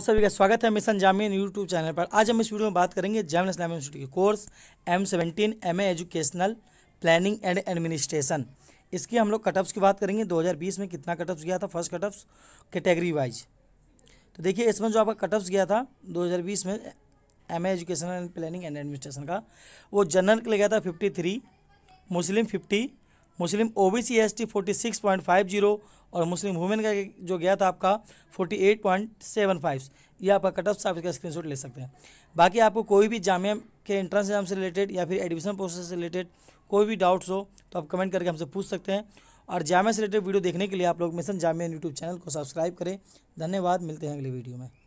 सभी का स्वागत है मिशन जामिन यूट्यूब चैनल पर आज हम इस वीडियो में बात करेंगे जामिन इस्लामिक यूनिवर्सिटी के course M seventeen M educational planning and administration इसकी हम लोग कटअप्स की बात करेंगे 2020 में कितना कटअप्स गया था फर्स्ट कटअप्स कैटेगरी वाइज तो देखिए इसमें जो आपका कटअप्स गया था दो में M educational and planning and administration का वो जनरल के लिए गया था fifty Muslim fifty Muslim O B C S T six point five zero और मुस्लिम वुमेन का जो गया था आपका forty eight point seven five ये आपका कट ऑफ से आप इसका ले सकते हैं बाकी आपको कोई भी जामिया के एंट्रेंस एग्जाम से रिलेटेड या फिर एडमिशन प्रोसेस से रिलेटेड कोई भी डाउट्स हो तो आप कमेंट करके हमसे पूछ सकते हैं और जामिया से रिलेटेड वीडियो देखने के लिए आप लोग मिशन जामिया यूट्यूब चैनल को सब्सक्राइब करें धन्यवाद मिलते हैं अगले वीडियो में